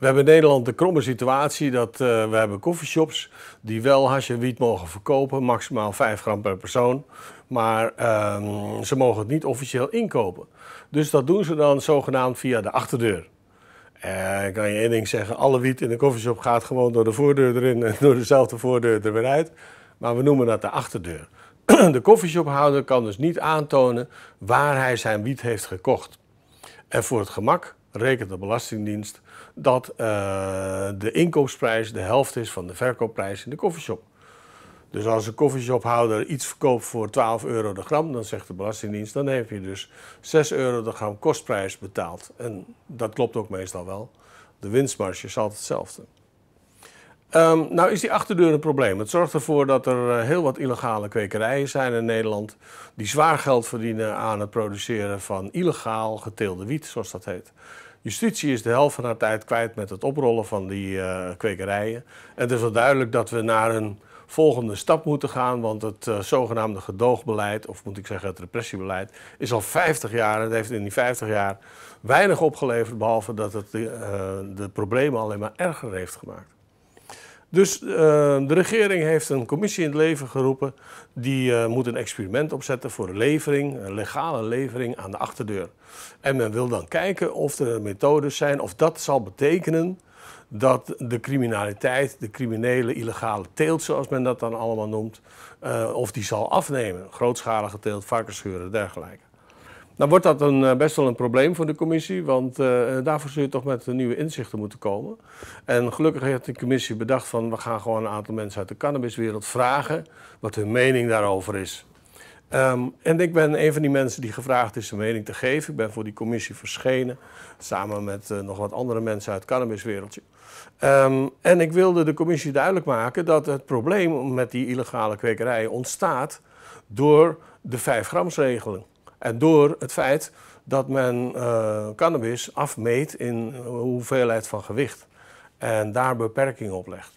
We hebben in Nederland de kromme situatie dat uh, we hebben koffieshops die wel hash en wiet mogen verkopen, maximaal 5 gram per persoon. Maar ehm, ze mogen het niet officieel inkopen. Dus dat doen ze dan zogenaamd via de achterdeur. En eh, kan je één ding zeggen, alle wiet in de koffieshop gaat gewoon door de voordeur erin en door dezelfde voordeur er weer uit. Maar we noemen dat de achterdeur. De koffieshophouder kan dus niet aantonen waar hij zijn wiet heeft gekocht. En voor het gemak rekent de Belastingdienst dat eh, de inkoopprijs de helft is van de verkoopprijs in de koffieshop. Dus als een koffieshophouder iets verkoopt voor 12 euro de gram, dan zegt de Belastingdienst, dan heb je dus 6 euro de gram kostprijs betaald. En dat klopt ook meestal wel. De winstmarge is altijd hetzelfde. Um, nou is die achterdeur een probleem. Het zorgt ervoor dat er eh, heel wat illegale kwekerijen zijn in Nederland... die zwaar geld verdienen aan het produceren van illegaal geteelde wiet, zoals dat heet. Justitie is de helft van haar tijd kwijt met het oprollen van die eh, kwekerijen. En het is wel duidelijk dat we naar een volgende stap moeten gaan, want het eh, zogenaamde gedoogbeleid, of moet ik zeggen het repressiebeleid, is al 50 jaar. Het heeft in die 50 jaar weinig opgeleverd, behalve dat het eh, de problemen alleen maar erger heeft gemaakt. Dus eh, de regering heeft een commissie in het leven geroepen. Die eh, moet een experiment opzetten voor een levering, een legale levering aan de achterdeur. En men wil dan kijken of er methodes zijn, of dat zal betekenen dat de criminaliteit, de criminele illegale teelt, zoals men dat dan allemaal noemt, eh, of die zal afnemen. Grootschalige teelt, varkenscheuren, dergelijke. Dan nou, wordt dat een, eh, best wel een probleem voor de commissie, want eh, eh, daarvoor zul je toch met nieuwe inzichten moeten komen. En gelukkig heeft de commissie bedacht van we gaan gewoon een aantal mensen uit de cannabiswereld vragen wat hun mening daarover is. Ehm, en ik ben een van die mensen die gevraagd is zijn mening te geven. Ik ben voor die commissie verschenen, samen met nog wat andere mensen uit het cannabiswereldje. Ehm, en ik wilde de commissie duidelijk maken dat het probleem met die illegale kwekerij ontstaat door de 5 grams en door het feit dat men eh, cannabis afmeet in hoeveelheid van gewicht. En daar beperkingen op legt.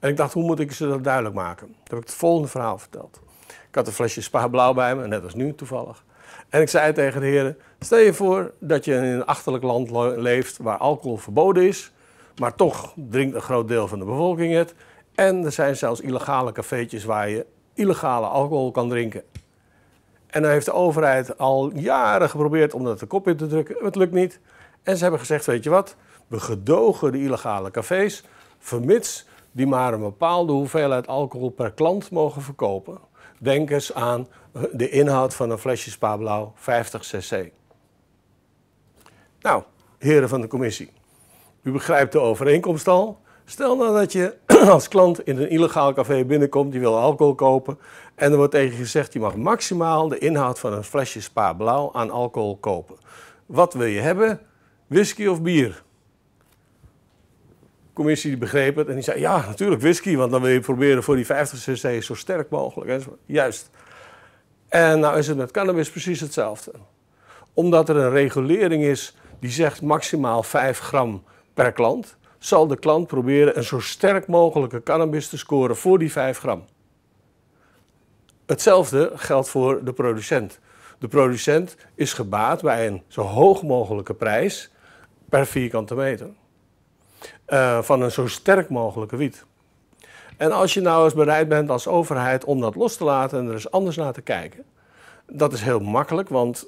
En ik dacht, hoe moet ik ze dat duidelijk maken? Toen heb ik het volgende verhaal verteld. Ik had een flesje spa bij me, net als nu toevallig. En ik zei tegen de heren, stel je voor dat je in een achterlijk land leeft waar alcohol verboden is, maar toch drinkt een groot deel van de bevolking het. En er zijn zelfs illegale cafeetjes waar je illegale alcohol kan drinken. En dan heeft de overheid al jaren geprobeerd om dat de kop in te drukken. Het lukt niet. En ze hebben gezegd, weet je wat, we gedogen de illegale cafés, vermits die maar een bepaalde hoeveelheid alcohol per klant mogen verkopen. Denk eens aan de inhoud van een flesje Spa Blauw 50 cc. Nou, heren van de commissie, u begrijpt de overeenkomst al. Stel nou dat je als klant in een illegaal café binnenkomt, die wil alcohol kopen en er wordt tegen gezegd, je mag maximaal de inhoud van een flesje Spa Blauw aan alcohol kopen. Wat wil je hebben? Whisky of bier? De commissie begreep het en die zei, ja, natuurlijk whisky, want dan wil je proberen voor die 50 cc zo sterk mogelijk. Juist. En nou is het met cannabis precies hetzelfde. Omdat er een regulering is die zegt maximaal 5 gram per klant, zal de klant proberen een zo sterk mogelijke cannabis te scoren voor die 5 gram. Hetzelfde geldt voor de producent. De producent is gebaat bij een zo hoog mogelijke prijs per vierkante meter. Eh, van een zo sterk mogelijke wiet. En als je nou eens bereid bent als overheid om dat los te laten en er eens anders naar te kijken, dat is heel makkelijk, want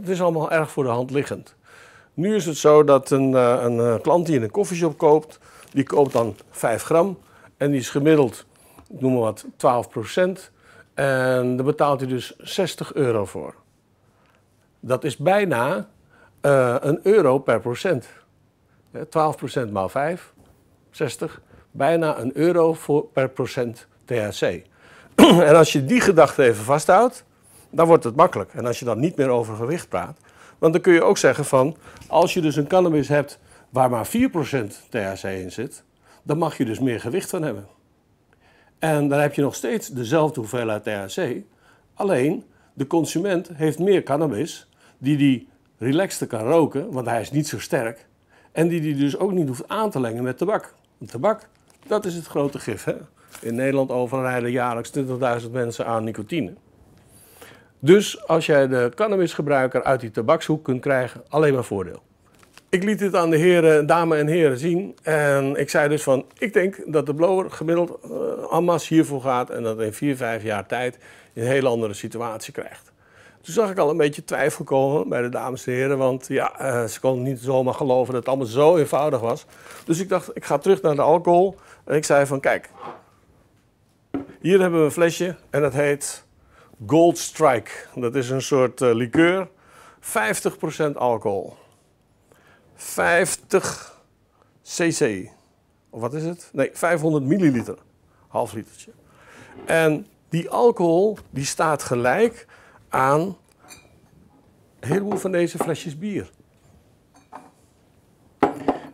het is allemaal erg voor de hand liggend. Nu is het zo dat een, eh, een eh, klant die in een koffieshop koopt, die koopt dan 5 gram en die is gemiddeld, noem maar wat, 12 procent. En daar betaalt u dus 60 euro voor. Dat is bijna eh, een euro per procent. 12% maal 5, 60. Bijna een euro voor, per procent THC. en als je die gedachte even vasthoudt, dan wordt het makkelijk. En als je dan niet meer over gewicht praat, want dan kun je ook zeggen van, als je dus een cannabis hebt waar maar 4% THC in zit, dan mag je dus meer gewicht van hebben. En dan heb je nog steeds dezelfde hoeveelheid THC. Alleen de consument heeft meer cannabis die die relaxter kan roken, want hij is niet zo sterk. En die die dus ook niet hoeft aan te lengen met tabak. Want tabak, dat is het grote gif. Hè? In Nederland overrijden jaarlijks 20.000 mensen aan nicotine. Dus als jij de cannabisgebruiker uit die tabakshoek kunt krijgen, alleen maar voordeel. Ik liet dit aan de heren, dames en heren zien. En ik zei dus van, ik denk dat de blower gemiddeld uh, hiervoor gaat... en dat in vier, vijf jaar tijd een hele andere situatie krijgt. Toen zag ik al een beetje twijfel komen bij de dames en heren. Want ja, eh, ze konden niet zomaar geloven dat het allemaal zo eenvoudig was. Dus ik dacht, ik ga terug naar de alcohol. En ik zei van, kijk, hier hebben we een flesje en dat heet Gold Strike. Dat is een soort uh, liqueur, 50% alcohol. 50 cc. Of wat is het? Nee, 500 milliliter. Half litertje. En die alcohol die staat gelijk aan een heleboel van deze flesjes bier.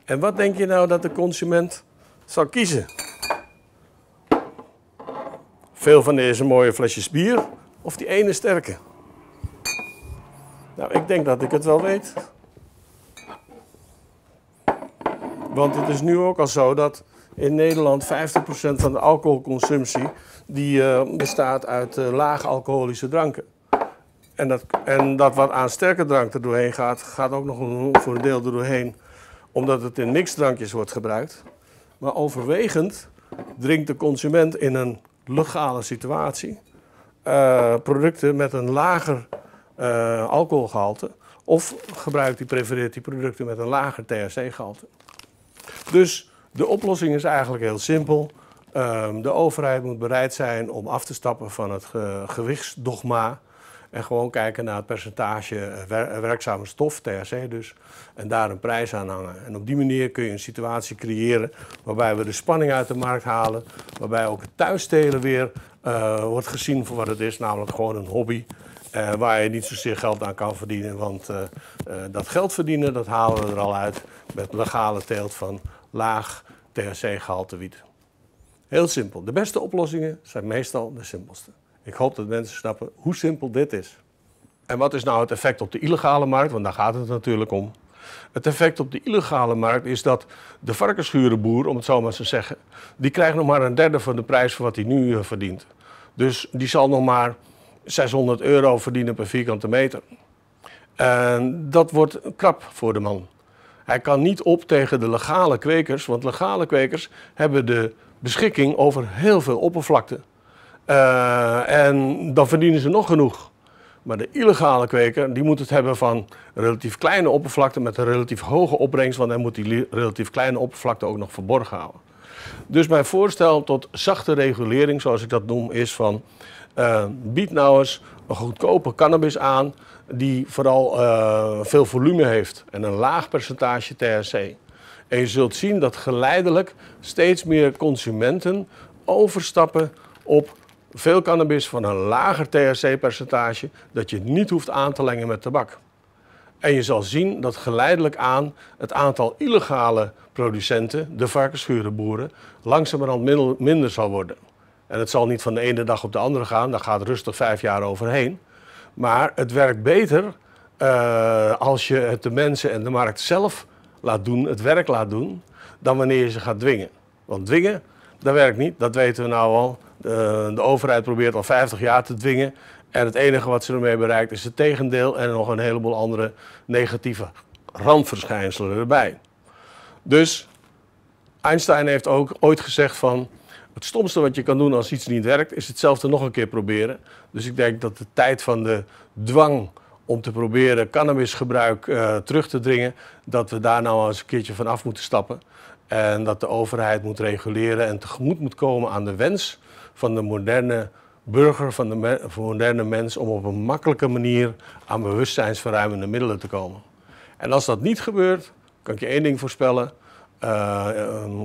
En wat denk je nou dat de consument zal kiezen? Veel van deze mooie flesjes bier of die ene sterke? Nou, ik denk dat ik het wel weet. Want het is nu ook al zo dat in Nederland 50% van de alcoholconsumptie die, eh, bestaat uit uh, laag alcoholische dranken. En dat, en dat wat aan sterke drank er doorheen gaat, gaat ook nog een, voor een deel er doorheen, omdat het in mixdrankjes wordt gebruikt. Maar overwegend drinkt de consument in een legale situatie eh, producten met een lager alcoholgehalte. Of gebruikt die, prefereert die producten met een lager THC-gehalte. Dus de oplossing is eigenlijk heel simpel. Ehm, de overheid moet bereid zijn om af te stappen van het gewichtsdogma. En gewoon kijken naar het percentage eh, eh, werkzame stof, THC dus. En daar een prijs aan hangen. En op die manier kun je een situatie creëren waarbij we de spanning uit de markt halen. Waarbij ook het thuisstelen weer eh, wordt gezien voor wat het is. Namelijk gewoon een hobby. waar je niet zozeer geld aan kan verdienen. Want dat geld verdienen, dat halen we er al uit met legale teelt van laag THC-gehalte wiet. Heel simpel. De beste oplossingen zijn meestal de simpelste. Ik hoop dat mensen snappen hoe simpel dit is. En wat is nou het effect op de illegale markt? Want daar gaat het natuurlijk om. Het effect op de illegale markt is dat de varkenschurenboer, om het zo maar te zeggen, die krijgt nog maar een derde van de prijs van wat hij nu eh, verdient. Dus die zal nog maar 600 euro verdienen per vierkante meter. En dat wordt krap voor de man. Hij kan niet op tegen de legale kwekers, want legale kwekers hebben de beschikking over heel veel oppervlakte. Eh, en dan verdienen ze nog genoeg. Maar de illegale kweker die moet het hebben van relatief kleine oppervlakte met een relatief hoge opbrengst, want hij moet die relatief kleine oppervlakte ook nog verborgen houden. Dus mijn voorstel tot zachte regulering, zoals ik dat noem, is van uh, bied nou eens een goedkope cannabis aan die vooral eh, veel volume heeft en een laag percentage THC. En je zult zien dat geleidelijk steeds meer consumenten overstappen op veel cannabis van een lager THC-percentage dat je niet hoeft aan te lengen met tabak. En je zal zien dat geleidelijk aan het aantal illegale producenten, de varkenschurenboeren, langzamerhand minder zal worden. En het zal niet van de ene dag op de andere gaan, daar gaat rustig vijf jaar overheen. Maar het werkt beter eh, als je het de mensen en de markt zelf laat doen, het werk laat doen, dan wanneer je ze gaat dwingen. Want dwingen, dat werkt niet, dat weten we nou al. de overheid probeert al 50 jaar te dwingen en het enige wat ze ermee bereikt is het tegendeel en nog een heleboel andere negatieve randverschijnselen erbij. Dus Einstein heeft ook ooit gezegd van het stomste wat je kan doen als iets niet werkt is hetzelfde nog een keer proberen. Dus ik denk dat de tijd van de dwang om te proberen cannabisgebruik eh, terug te dringen, dat we daar nou eens een keertje van af moeten stappen. En dat de overheid moet reguleren en tegemoet moet komen aan de wens van de moderne burger, van de moderne mens, om op een makkelijke manier aan bewustzijnsverruimende middelen te komen. En als dat niet gebeurt, kan ik je één ding voorspellen. Uh,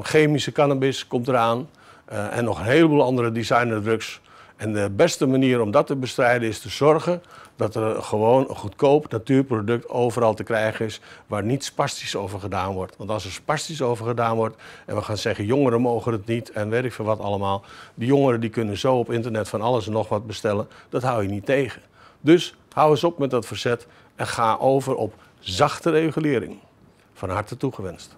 chemische cannabis komt eraan eh, en nog een heleboel andere designer drugs. En de beste manier om dat te bestrijden is te zorgen dat er gewoon een goedkoop natuurproduct overal te krijgen is waar niet spastisch over gedaan wordt. Want als er spastisch over gedaan wordt en we gaan zeggen jongeren mogen het niet en weet ik veel wat allemaal. Die jongeren die kunnen zo op internet van alles en nog wat bestellen. Dat hou je niet tegen. Dus hou eens op met dat verzet en ga over op zachte regulering. Van harte toegewenst.